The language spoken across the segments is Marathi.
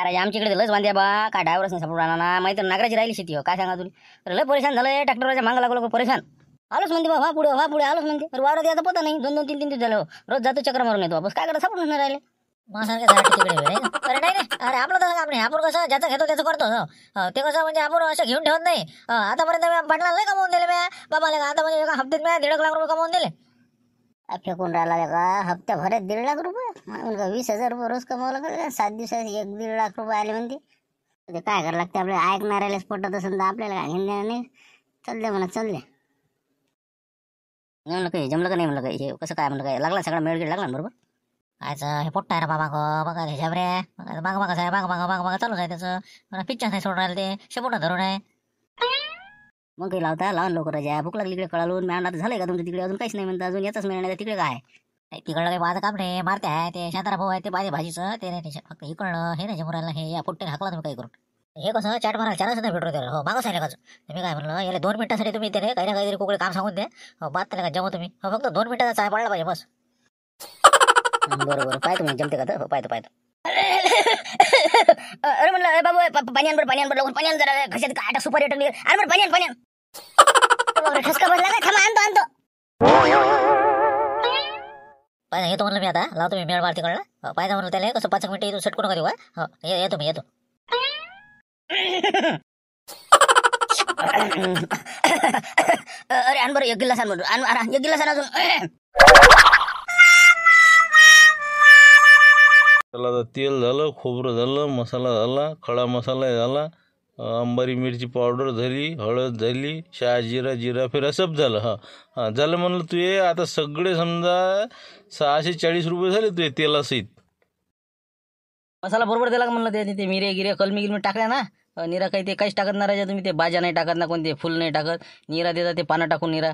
अरे आमच्याकडे लस बांध्या बा काय डायव्हर नाही राहणार ना माहिती नागराची राहिली शेती हो काय सांगा तुला लय परेशान झालं ट्रॅक्टरच्या माग लागलो परेशान आलोच म्हणते बा पुढे वा पुढे आलोच म्हणते अरे वावरात पता नाही दोन दोन तीन तीन दिवस झालं हो. रोज जातो चक्र मारून येतो बस काय करा सापडून नाही राहिले अरे नाही अरे आपलं तसं आपण आपण कसं ज्याचं घेतो त्याचं करतो हो. हो, ते कसं म्हणजे आपण असं घेऊन ठेवत नाही आतापर्यंत मी नाही कमावून दिले मी बाबा आता म्हणजे एका हप्त्यात मी दीड लाख रुपये कमावून दिले फेकून राहिला का हप्ता भरत दीड लाख रुपये मुलगा वीस हजार रुपये रोज कमावला का सात दिवसात एक दीड लाख रुपये आले म्हणते ते काय करावं लागते आपल्या ऐकणाऱ्याला पटत असेल तर आपल्याला काय घेऊन देणार नाही चालले म्हणा चालले म्हणलं काही जमलं का नाही म्हणलं काही हे कसं काय म्हणलं काय लागला सगळा मेळगेड लागला ना बरोबर कायचं हे पोट्टा रे बाबा गं बघा हे जबरे बाग बागा साहेब बाग बाग बाग बागा चालूच आहे त्याचं पिक्चर नाही सोडून राहिले ते शेपोट धरून आहे मग काही लावता लावून लवकर राजा भूक लागली इकडे कळालून मॅम आता झालंय का तुमचं तिकडे अजून काहीच नाही म्हणतं अजून याचाच मिळणार तिकडे काय तिकडलं काही माझं काम नाही मारते आहे ते शांतारा भाऊ आहे ते माझ्या भाजीचं ते नाही फक्त इकडलं हे नाही मुरायला हे या फुट्टीने हाकला तुम्ही काही करून हे कसं चाट मारा चार सुद्धा भेटू त्याला हो मागं सांगा तुम्ही काय म्हणलं याला दोन मिनिटासाठी तुम्ही ते काही ना काहीतरी कुकडे काम सांगून दे हो, बात त्याला का जमा तुम्ही हो, फक्त दोन मिनिटाचा चाय पाडला पाहिजे बस बरोबर पाय तुम्ही जमते का तर हो, पाहतो पाहतो अरे म्हणलं बाबू पाण्यान बरं पाण्यान बरं पाण्यान जरा घशात का सुपर रेटन अरे बरं पाण्यान पाण्यान ठसका बसला का येतो म्हणलं मी आता लावतो मी मेळ मारती कळला हो, पाहिजे म्हणलं त्याला कसं पाच मिनटं येतो सटकून करू का हो, येतो मी येतो अरे आण बरं एक गिल्ला सांग म्हणून आण आरा एक गिलास अजून तेल झालं खोबरं झालं मसाला झाला खडा मसाला झाला अंबारी मिरची पावडर झाली हळद झाली शहाजिरा जिरा फिरा सब झालं हां हां झालं म्हणलं तू ये आता सगळे समजा सहाशे चाळीस रुपये झाले तुझे तेलासहित मसाला बरोबर दिला का म्हणलं त्याने ते मिरे गिरे कलमी गिलमी टाकल्या ना निरा काही ते काहीच टाकत नाही राजा तुम्ही ते भाज्या नाही टाकत ना कोणते फुल नाही टाकत निरा देता ते पानं टाकून निरा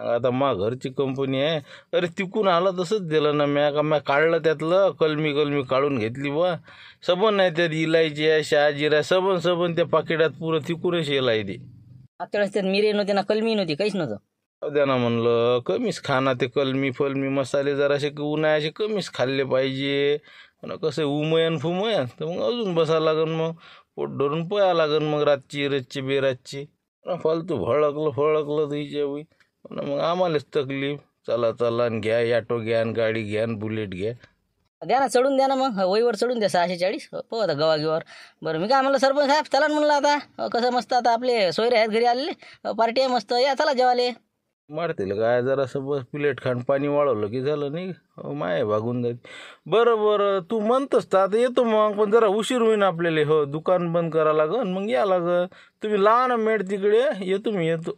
आता मा घरची कंपनी आहे अरे तिकून आला तसंच दिलं ना म्या का म्या काढलं त्यातलं कलमी कलमी काढून घेतली बा सबन नाही त्यात इलायची आहे शहाजीरा सबन सबन त्या पाकिटात पुरं तिकूनच येलाय ते आता त्यात मिरे नव्हते ना कलमी नव्हती काहीच नव्हतं जाऊ म्हणलं कमीच खाना ते कलमी फलमी मसाले जरासे असे कमीच खाल्ले पाहिजे आणि कसं उमयन फुमयन तर मग अजून बसावं लागन मग पोट धरून पळा लागन मग रातची रच्ची बेरातची फालतू फळकलं फळकलं तिच्या होई मग आम्हालाच तकलीफ चला चला घ्या ॲटो घ्या गाडी घ्या बुलेट घ्या द्या ना चढून द्या ना मग वहीवर चढून द्या सहाशे चाळीस हो, पोह आता गवा गिवावर बरं मी काय म्हणलं सरपंच साहेब चला म्हणलं आता हो, कसं मस्त आता आपले सोयरे आहेत घरी आलेले हो, पार्टी आहे मस्त या चला जेवाले मारतील काय जर असं बस प्लेट खाण पाणी वाळवलं की झालं नाही माय भागून जाईल बरं बरं तू म्हणतोस तर आता येतो मग पण जरा उशीर होईन आपल्याला हो दुकान बंद करा लागन मग या लागन तुम्ही लहान मेड तिकडे येतो मी येतो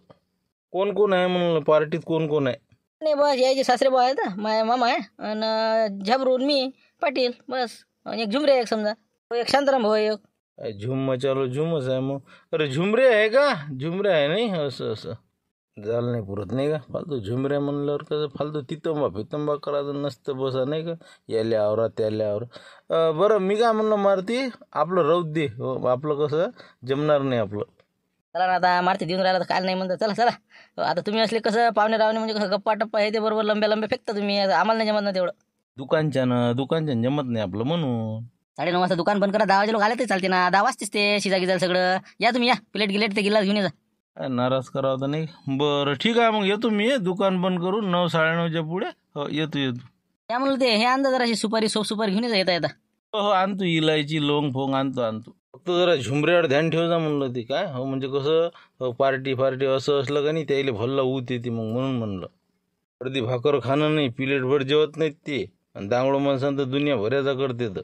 कोण कोण आहे म्हणून पार्टीत कोण कोण आहे नाही बस यायचे सासरे भाऊ आहेत माय मामा आहे आणि झाबरून मी पाटील बस आणि एक झुमरे एक समजा एक शांतराम भाऊ एक झुम चालू झुमच आहे मग अरे झुमरे आहे का झुमरे आहे नाही असं असं झालं नाही पुरत नाही का फालतू झुमऱ्या म्हणल्यावर कसं फालतू तितंबा फितंबा करायचं नसतं बसा नाही का याल्या आवरा त्याल्या आवरा बरं मी काय म्हणलं मारती आपलं राहू दे हो, आपलं कसं जमणार नाही आपलं चला ना आता मारते देऊन राहिला तर काल नाही म्हणता चला चला आता तुम्ही असले कसं पाहुणे रावणे म्हणजे कसं गप्पा टप्पा हे ते बरोबर लंबे लंबे फेकता तुम्ही आम्हाला नाही जमत ना तेवढं दुकानच्यानं दुकानच्यानं जमत नाही आपलं म्हणून साडे नऊ वाजता दुकान बंद करा दहा वाजे लोक आले ते चालते ना दहा वाजतेच ते शिजा गिजाल सगळं या तुम्ही या प्लेट गिलेट ते गिलास घेऊन जा नाराज करावं तर नाही बरं ठीक आहे मग येतो मी दुकान बंद करून नऊ साडेनऊच्या पुढे हो येतो येतो त्या म्हणलं ते हे आणता जराशी सुपारी सोप सुपारी घेऊन येता येता हो, हो आणतो इलायची लोंग फोंग आणतो आणतो फक्त जरा झुमऱ्यावर ध्यान ठेव जा म्हणलं ते काय हो म्हणजे कसं पार्टी फार्टी असं असलं का नाही त्याला भल्ला होत येते मग म्हणून म्हणलं अर्धी भाकर खाणं नाही पिलेटभर जेवत नाहीत ते आणि दांगडो माणसांना तर दुनिया भऱ्याचा करते तर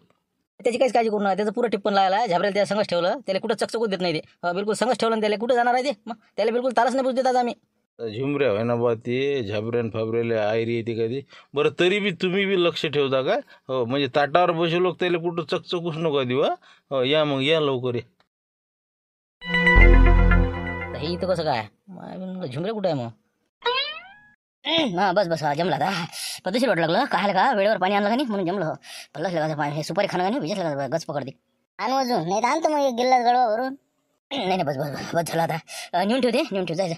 त्याची काहीच काळजी करू नका त्याचं पुरं टिप्पण लागला झाबऱ्याला त्याला संगच ठेवलं त्याला कुठं चकचकू देत नाही ते बिलकुल संगच ठेवलं त्याला कुठं जाणार आहे ते मग त्याला बिलकुल तारच नाही बुज देतात आम्ही झुमऱ्या ना बा ते झाबऱ्यान फाबऱ्याला आयरी येते का ते बरं तरी बी तुम्ही बी लक्ष ठेवता का हो म्हणजे ताटावर लोक त्याला कुठं चकचकूच नको देऊ हो या मग या लवकर हे इथं कसं काय झुमरे कुठं आहे मग हा बस बस हा जमला आता पद्धतशीर वाट लागलं काय का वेळेवर पाणी आणलं का नाही म्हणून जमलं पल्लस लागायचं पाणी हे सुपारी खाणं का नाही विजेस लागायचं गच पकडते आणि अजून नाही तर आणतो मग गिल्ला गळवावरून नाही नाही बस बस बस झाला आता नेऊन ठेवते नेऊन ठेव जायचं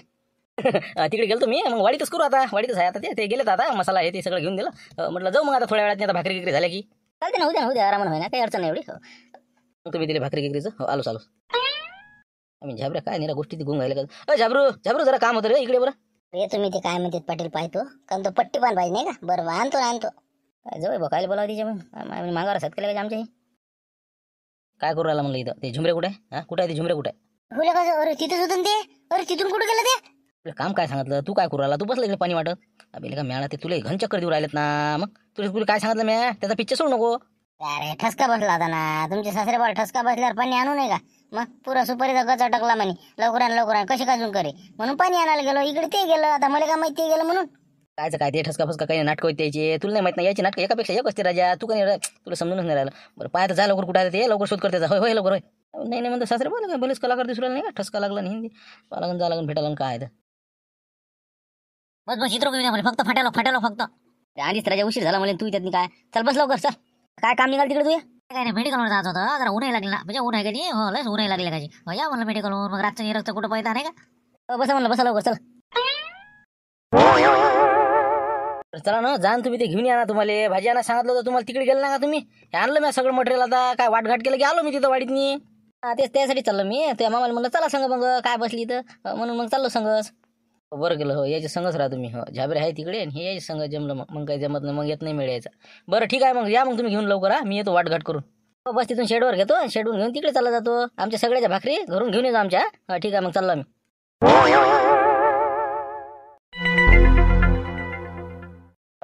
तिकडे गेलो मी मग वाडीतच करू आता वाडीतच आहे आता ते ते गेलेत आता मसाला हे ते सगळं घेऊन दिलं म्हटलं जाऊ मग आता थोड्या वेळात आता भाकरी गिकरी झाल्या की चालते ना उद्या ना उद्या आरामात होईना काही अडचण नाही एवढी हो. तुम्ही दिले भाकरी गिकरीचं हो आलो चालू आम्ही झाबरे काय नाही गोष्टी ती घायला झाबरू झाबरू जरा काम होतं रे इकडे बरं रे तुम्ही ते काय म्हणते पाटील पाहतो कारण तो पट्टी पण पाहिजे नाही का बरं आणतो आणतो काय जवळ बघायला बोलावं तिच्या मग मागावर सात केल्या आमच्या काय करू राहिला म्हणलं इथं ते झुमरे कुठे हा कुठे आहे ते झुमरे कुठे आहे हो अरे ते अरे तिथून कुठे गेलं ते काम काय सांगितलं तू काय करू राहिला तू बसला इकडे पाणी वाटत अबे का मिळाला ते तुला घन चक्कर देऊ राहिलेत ना मग तुला तुला काय सांगितलं म्या त्याचा पिक्चर सोडू नको अरे ठसका बसला आता ना तुमचे बाळ ठसका बसल्यावर पाणी आणू नाही का मग पुरा सुपारीचा गच अटकला म्हणे लवकर लवकर आण कशी काजून करे म्हणून पाणी आणायला गेलो इकडे ते गेलं आता मला काय माहिती गेलं म्हणून काय काय ते ठसका फसका काही नाटक होते त्याचे तुला नाही माहित नाही याची नाटक एकापेक्षा एक असते राजा तू काही तुला समजूनच नाही राहिलं बरं पाय तर जा लवकर कुठे ते लवकर शोध करते होय होय लवकर होय नाही नाही म्हणतो सासरे बोल बोलेच कलाकार दिसू राहिले नाही का ठसका लागला नाही हिंदी पालागन जा लागून भेटायला काय तर बस बस चित्र फक्त फाटालो फाटालो फक्त आधीच राजा उशीर झाला म्हणे तू त्यातनी काय चल बस लवकर चल काय काम निघाल तिकडे तुझ्या काय नाही मेडिकलवर जात होतं जरा ऊनही लागला म्हणजे ऊन आहे नाही हो लस काय लागले का हो, या म्हणलं मेडिकलवर मग रातचं निरक्त कुठं पाहिजे नाही का हो, बसा म्हणलं बसा लवकर चल चला ना जाण तुम्ही ते घेऊन या ना तुम्हाला भाजी आणा सांगितलं होतं तुम्हाला तिकडे गेलं ना का तुम्ही आणलं मी सगळं मटेरियल आता काय वाटघाट केलं की आलो मी तिथं वाडीतनी तेच त्यासाठी चाललो मी त्या मामाला म्हणलं चला संग मग काय बसली तर म्हणून मग चाललो सांगस वर गेलं हो याच्या संघच राहा तुम्ही हो झाबरे आहे तिकडे आणि हे याच्या संघ जमलं मग मग काय जमत नाही मग येत नाही मिळायचा बरं ठीक आहे मग या मग तुम्ही घेऊन लवकर मी येतो वाटघाट करून हो बस तिथून शेडवर घेतो शेडून घेऊन तिकडे चालला जातो आमच्या सगळ्याच्या भाकरी घरून घेऊन येतो आमच्या हा ठीक आहे मग चाललो मी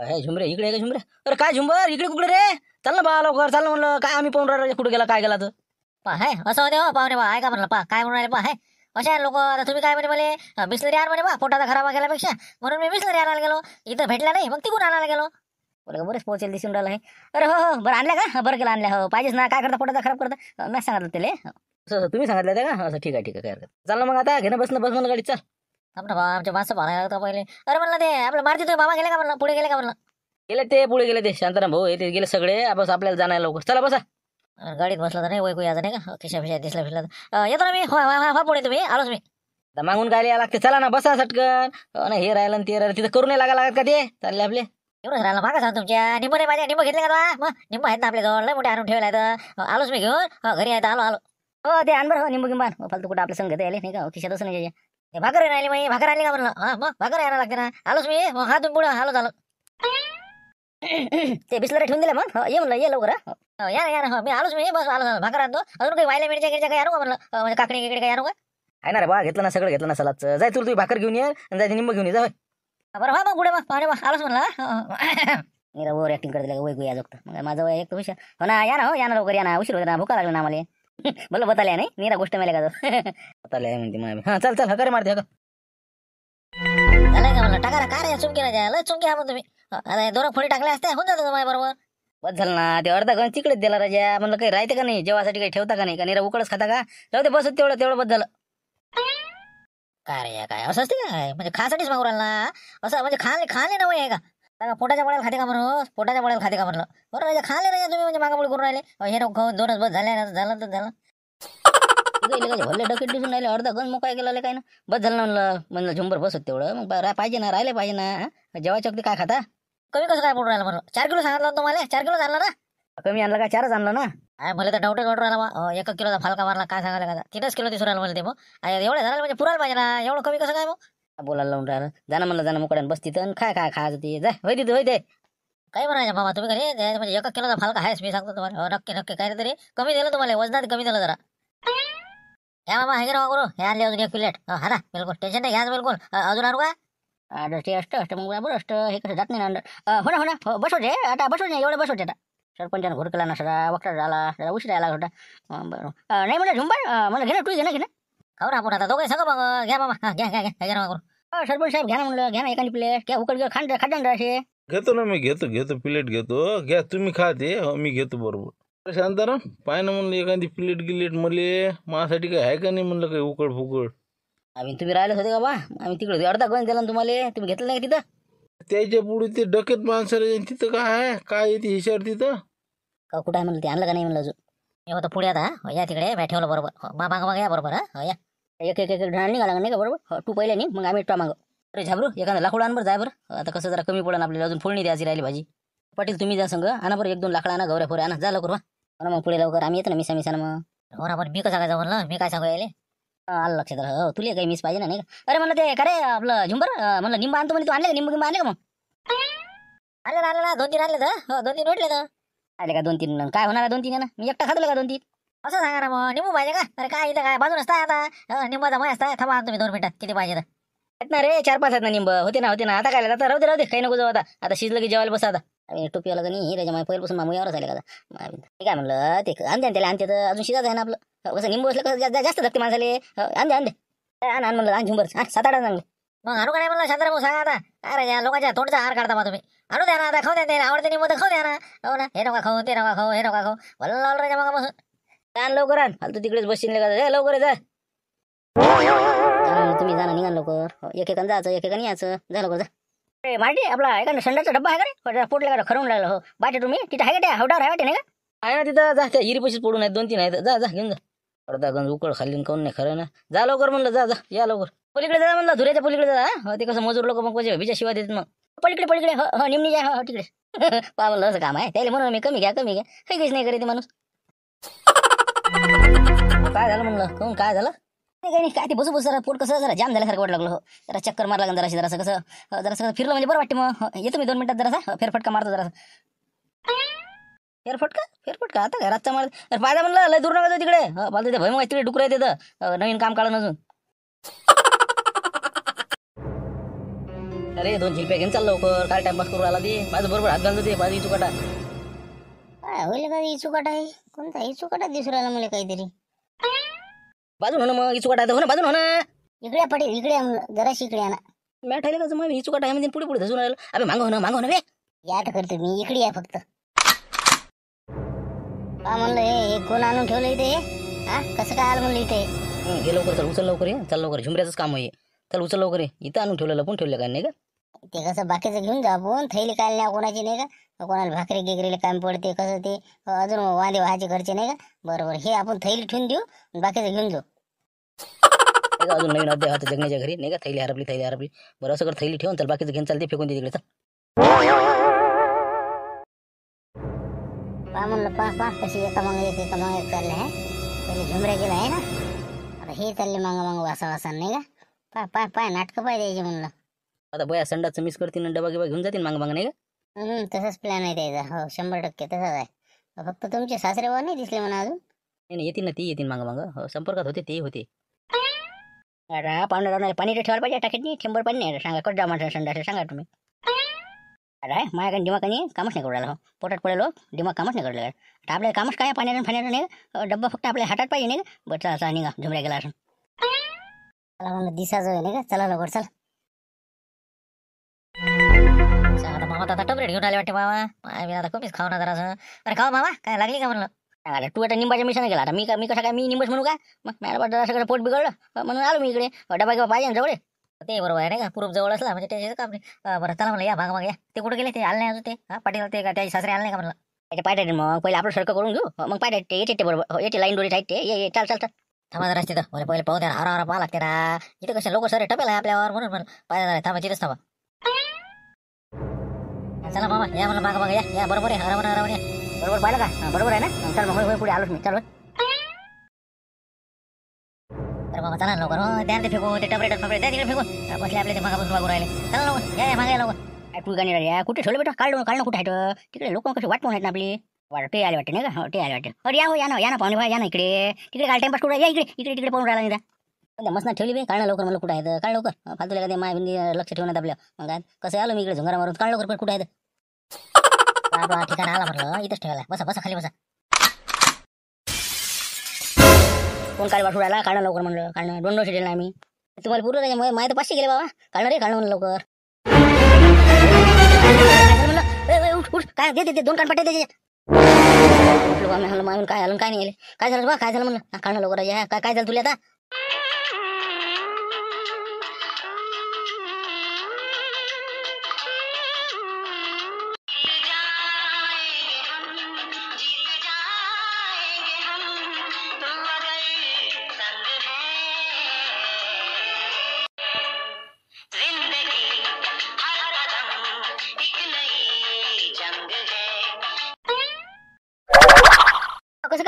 हे झुमरे इकडे का झुमरे अरे काय झुंबर इकडे कुकडे रे चल ना बा लवकर चाल म्हणलं काय आम्ही पाहून राहिलो कुठे गेला काय गेला तर पा हाय असं होते हो पाहुणे बा ऐका म्हणलं पा काय म्हणून राहिले पा हाय अशा लोक आता तुम्ही काय म्हणे मला बिसलरी यार म्हणे बा पोटाचा खराब केल्यापेक्षा म्हणून मी बिसलरी आणायला गेलो इथं भेटला नाही मग तिकून आणायला गेलो बोला बरेच पोहोचेल दिसून राहिलं आहे अरे हो हो बरं आणल्या का बरं केलं आणल्या हो पाहिजेच ना काय करता पोटाचा खराब करता नाही सांगितलं त्याला तुम्ही सांगितलं का असं ठीक आहे ठीक आहे काय चाल मग आता घेणं बसणं बस म्हणलं गाडी चल आपण बा आमच्या माणसं पाहायला लागतं पहिले अरे म्हणलं ते आपलं मारती तुम्ही बाबा गेले का म्हणलं पुढे गेले का म्हणलं गेले ते पुढे गेले ते शांताराम भाऊ येते गेले सगळे आपण आपल्याला जाणार लवकर चला बसा गाडीत बसला तर नाही वैकू याचा नाही का खिशा फिशा दिसला फिसला येतो ना मी हा पुढे तुम्ही आलोच मी मागून काय लागते चला ना बसा सटकन हे राहिलं ना ते राहिलं तिथे करू नाही लागा लागत का ते चालले आपले एवढंच राहिला मागा सांग तुमच्या निंबू नाही माझ्या निंबू घेतले का मग निंबू आहेत ना आपले लय मोठे आणून ठेवला आहे तर. आलोच मी घेऊन घरी आहे आलो आलो हो ते आण बरं हो निंबू गिंबान फालतू कुठं आपल्या संगत आले नाही का हो, खिशात असं नाही ते भाकर राहिली माई भाकर आली का म्हणलं हा मग भाकर यायला लागते ना आलोच मी हा तुम्ही पुढं आलो आलो ते बिस्लर ठेवून दिले मग हो, ये म्हणलं ये लवकर या हो, या ना हो. मी आलोच मी बस आलो भाकर आणतो अजून काही वायला मिरच्या काय यार आणू म्हणलं म्हणजे काकडी काय यार काय का ना रे बा घेतलं ना सगळं घेतलं ना सलाच जाय तुला तुम्ही भाकर घेऊन ये आणि जायचं निंब घेऊन ये जा बरं हा मग पुढे मग पाहणे आलोच म्हणला मी ओवर ऍक्टिंग करत वय गुया जोगतं मग माझं वय एक तुम्ही हो ना या ना हो या ना लवकर या ना उशीर होता ना भुका लागला ना मला बोल बताल्या नाही ना गोष्ट मेले का तो बताल्या म्हणते मग हां चल चल हकारे मारते हका का म्हणलं टाका ना काय चुमकी नाही लय चुमकी हा मग तुम्ही अरे दोन फोडी टाकले असते होऊन जातो माझ्या बरोबर बस झालं ना ते अर्धा घण तिकडेच दिला राजा म्हणलं काही राहते का नाही जेवासाठी काही ठेवता का नाही का नाही उकडच खाता का जाऊ दे बस तेवढं तेवढं बस झालं काय रे काय असं असते काय म्हणजे खासाठीच मागू राहिला असं म्हणजे खाले खाले ना आहे का पोटाच्या पोळ्याला खाते का म्हणून पोटाच्या पोळ्याला खाते का म्हणलं बरं राजा खाले राजा तुम्ही म्हणजे मागापोळी करून राहिले हे नको दोनच बस झाले झालं तर झालं भल्ले डकेट दिसून राहिले अर्धा गण मुकाय काय काय ना बस झालं म्हणलं म्हणलं झुंबर बसत तेवढं मग पाहिजे ना राहिले पाहिजे ना जेवायच्या काय खाता कमी कसं काय पडून राहिलं चार किलो सांगितलं तुम्हाला चार किलो आणला ना कमी आणलं का चारच आणलं ना आय मला तर डाऊटच वाटून राहिला एक किलोचा फालका मारला काय सांगायला का तीनच किलो दिसून राहिला मला ते मग एवढं झालं म्हणजे पुरायला पाहिजे ना एवढं कमी कसं काय मग बोलायला लावून राहिलं जाणं म्हणलं जाणं मुकड्यान बसती तिथं काय काय खायचं ते जाय होय तिथे होय ते काय म्हणायचं मामा तुम्ही घरी म्हणजे एक किलोचा फालका आहेस मी सांगतो तुम्हाला हो, नक्की नक्की काय तरी कमी दिलं तुम्हाला वजनात कमी दिलं जरा या मामा हे करू हे आणले अजून एक प्लेट हा ना बिलकुल टेन्शन नाही घ्या बिलकुल अजून आणू का आडष्टी अष्ट मग बरोबर अष्ट हे कसं जात नाही ना हो ना हो ना हो, बसू आता बसू दे एवढं बसवते आता सरपंचानं घोर ना सरा वक्ता झाला जरा उशीर आला होता नाही म्हणजे झुंबा म्हणजे घे ना तू घे ना घे ना खाऊ आपण आता दोघे सगळं बघ घ्या बाबा घ्या घ्या घ्या घ्या करू सरपंच साहेब घ्या ना म्हणलं घ्या ना एखादी प्लेट घ्या उकड घ्या खांड खांड असे घेतो ना मी घेतो घेतो प्लेट घेतो घ्या तुम्ही खा ते हो, मी घेतो बरोबर शांताराम पाय ना म्हणलं एखादी प्लेट गिलेट मले माझ्यासाठी काही आहे का नाही म्हणलं काही उकड फुकड आम्ही तुम्ही राहिलेच होते का बा आम्ही तिकडे अर्धा गण दिला तुम्हाला तुम्ही घेतलं नाही तिथं त्याच्या पुढे ते डकेत माणसं तिथं काय आहे काय येते हिशार तिथं का कुठं आहे म्हणलं ते आणलं का नाही म्हणलं अजून मी होता पुढे आता हो या तिकडे बाय ठेवलं बरोबर हो, बा मागं बा या बरोबर हा हो, या एक एक एक ढाण निघाला नाही का बरोबर हो तू पहिले नाही मग आम्ही टा मागं अरे झाबरू एखादा लाकूड आणभर जाय बरं हो, आता कसं जरा कमी पडलं आपली आपल्याला अजून फोडणी द्यायची राहिली भाजी पाटील तुम्ही जा संग आणा बरं एक दोन लाकडं आणा गवऱ्या फोऱ्या आणा जा लवकर वा मग पुढे लवकर आम्ही येतो ना मिसा मिसा मग मी कसं काय जाऊ म्हणलं मी काय सांगू याले आलं लक्षात हो तुले काही मिस पाहिजे ना नाही अरे म्हणलं ते खरे आपलं झुंबर म्हणलं निंब आणतो म्हणजे तू आणले निंबू निंब आणले का मग अरे राहिले ना दोन तीन आणले तर हो दोन तीन भेटले तर आले का दोन तीन काय होणार दोन तीन मी एकटा खातलं का दोन तीन असं सांगा ना मग निंबू पाहिजे का अरे काय इथं काय बाजून असता आता निंबाचा माय असता थांबा तुम्ही दोन मिनटात किती पाहिजे तर ना रे चार पाच आहेत ना निंब होते ना होते ना आता काय आता राहू दे राहू दे काही नको जाऊ आता आता शिजलं की जेवायला बस आता टोपीवाला वाला नाही त्याच्यामुळे पहिल्यापासून मामू यावरच आले का ठीक काय म्हणलं ते आणते त्याला आणते तर अजून शिजाच आहे ना आपलं कसं निंबू असलं कसं जास्त धक्ते माणसाले आणते आणते आण आण म्हणलं आण झुंबर सात आठ आणले मग आणू काय नाही शांतरा भाऊ सांगा आता अरे या लोकांच्या तोडचा हार काढता मग तुम्ही आणू द्या ना आता खाऊ द्या आवडते निंबू तर खाऊ द्या ना हो ना हे नका खाऊ ते नका खाऊ हे नका खाऊ भला लावलं राजा मग बसून आण लवकर आण तू तिकडेच बसशील का लवकर जा तुम्ही जाणार निघा लवकर हो, एकेकान जायचं एकेकान यायचं जा लवकर जा ए आपला आहे का ना संडाचा डब्बा आहे का रे पोटला का खरून राहिला हो बाटे तुम्ही तिथे आहे का त्या हवडावर आहे नाही का आहे ना तिथं जा त्या हिरीपशीच पडून आहेत दोन तीन आहेत जा जा घेऊन जा अर्धा गंज उकळ खाल्ली काऊन नाही खरं ना जा लवकर म्हणलं जा जा या लवकर पलीकडे जा म्हणलं धुऱ्याच्या पलीकडे जा हो ते कसं मजूर लोक मग विजा शिवाय देत मग पलीकडे पलीकडे हो, हो निमणी जा हो, हो तिकडे पा असं काम आहे त्याला म्हणून मी कमी घ्या कमी घ्या काहीच नाही करे ते माणूस काय झालं म्हणलं कोण काय झालं काही नाही काय ते बसू बसू जरा पोट कसं जरा जाम झाल्यासारखं वाटलं लागलो हो जरा चक्कर मारला लागला जराशी जरासं कसं जरा कसं फिरलं म्हणजे बरं वाटते मग येतो मी दोन मिनिटात जरासा फेरफटका मारतो जरा फेरफटका फेरफटका आता घरातचा मार फायदा म्हणलं लय दूर नका तिकडे मला ते भई मग तिकडे डुकर येते नवीन काम काढून अजून अरे दोन झिलप्या घेऊन चाललो लवकर काय टाइमपास करू आला ते माझं बरोबर हात घालतो ते माझी इचुकाटा काय होईल का इचुकाटा आहे कोणता इचुकाटा दिसू राहिला मला काहीतरी बाजून हो मग इचुकाट आहे तर बाजू ना बाजून हो इकडे पटेल इकडे जरा शिकडे आणा मॅ ठरले का मग इचुकाट आहे म्हणजे पुढे पुढे धसून आलो अबे मागव ना मागव ना बे करतो मी इकडे आहे फक्त हा म्हणलं हे कोण आणून ठेवलं इथे हा कसं काय आलं म्हणलं इथे हे? लवकर चल उचल लवकर ये चल लवकर झुमऱ्याचंच काम होई चल उचल लवकर ये इथं आणून ठेवलं लपून ठेवलं काय नाही का ते कसं बाकीचं घेऊन जा आपण थैली काय नाही कोणाची नाही का कोणाला भाकरी गिगरेले काम पडते कसं ते अजून वांदे व्हायचे घरचे नाही का बरोबर हे आपण थैली ठेवून देऊ बाकीचं घेऊन जाऊ अजून नवीन अध्याय होता जगण्याच्या घरी नाही का थैली हरपली थैली हरपली बरं असं कर थैली ठेवून चल बाकीचं घेऊन चालते फेकून दे तिकडे पा म्हणलं पा पा कशी एका मग एक एका मग एक चालले आहे पहिले झुमऱ्या गेला आहे ना आता हे चालले मग मग वासा वासा नाही का पा पा पाय नाटकं पाय द्यायचे म्हणलं आता बया संडाचं मिस करतील आणि डबा गिबा घेऊन जातील मग मग नाही का तसाच प्लॅन आहे त्याचा हो शंभर टक्के तसाच आहे फक्त तुमचे सासरे नाही दिसले म्हणा अजून नाही येतील ना ती येतील मग मग हो संपर्कात होते ते होते अरे पाहुणा राहणार पाणी तर ठेवायला पाहिजे टाकीत नाही थेंबर पाणी नाही सांगा कट जा माणसाला संडास सांगा तुम्ही अरे माझ्याकडे दिमाग नाही कामच नाही करू राहिला हो पोटात पडेल हो. दिमाग कामच नाही करू लागला आता कामच काय पाण्यानं फाण्याचं नाही डब्बा फक्त आपल्या हातात पाहिजे नाही बरं चला चला निघा झुमऱ्या गेला असं मला म्हणलं दिसाचं नाही का चला लवकर चल आता मामा आता टबरेट घेऊन आले वाटते मामा मी आता खूपच खाऊ ना जरा अरे खाऊ मामा काय लागली का म्हणलं अरे तू आता निंबाच्या मिशन गेला मी मी कसं काय मी निंबस म्हणू का मग मला सगळं पोट बिघडलं म्हणून आलो मी इकडे डबा किंवा पाहिजे जवळ ते बरोबर आहे का पूर्व जवळ असला म्हणजे त्याचे काम बरं चला म्हणलं या भाग भाग या ते कुठे गेले ते आले नाही अजून ते हा पाटील ते का त्याचे सासरे आले नाही का म्हणलं त्याच्या मग पहिले आपलं सडकं करून घेऊ मग पायटायचे ते येते ते बरोबर हो, येते लाईन डोरी टाईट ते ये चाल चालतं थांबा जरा पहिले पाहू द्या हरा हरा पाहा लागते ना इथे कसे लोक सरे टपेल आपल्यावर म्हणून म्हणून पाहिजे थांबा तिथेच थांबा चला मामा या मला भाग मागं या या बरोबर आहे हरावर हरावर या बरोबर पाहिलं का बरोबर आहे ना चल मग पुढे आलोच मी चल होय. तर बाबा चला लवकर हो द्या ते फेकून ते टपरे टपरे द्या तिकडे फेकून बसले आपले ते मागापासून वागू राहिले चला लवकर या या मागा लवकर अरे तू गाणी राहिली कुठे ठेवलं बेटा काढलं काढलं कुठे आहे तर? तिकडे लोक कसे वाट पाहून आहेत ना आपली वाटते आले वाटते नाही का हो, ते आले वाटते अरे या हो या ना या ना पाहुणे भाई या ना इकडे तिकडे काल टाइमपास कुठे या इकडे इकडे तिकडे पाहून राहिला नाही मस्त ठेवली बे काढणं लवकर मला कुठे आहे तर. काढ लवकर अं, फालतू का ते माय लक्ष ठेवण्यात आपल्या मग काय कसं आलो मी इकडे झुंगारा मारून काढ लवकर कुठे कुठं आहे तर. बाबा ठिकाण आला म्हटलं इथंच ठेवायला बसा बसा खाली बसा कोण काय वाटू राहिला लवकर म्हणलं काढणं दोन शिटेल नाही मी तुम्हाला पूर्ण त्याच्यामुळे माहिती पाचशे गेले बाबा काढणार रे काढणं म्हणलं लवकर उठ उठ काय दे दोन कान पाटे दे काय झालं काय नाही गेले काय झालं बा काय झालं म्हणलं काढणं लवकर काय झालं तुला आता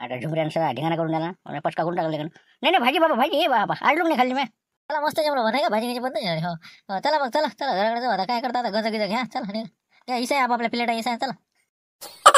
आता झुमऱ्यानं सगळा ढिंगाणा करून द्याला पटका करून टाकले का नाही नाही भाजी बाबा भाजी ये बाबा आडलूक नाही खाल्ली मी चला मस्त जेवण नाही का भाजी घ्यायची हो, हो चला बघ चला चला घराकडे जाऊ आता काय करता आता गज गिज घ्या चला निघा घ्या इसाय आपापल्या प्लेटा इसाय चला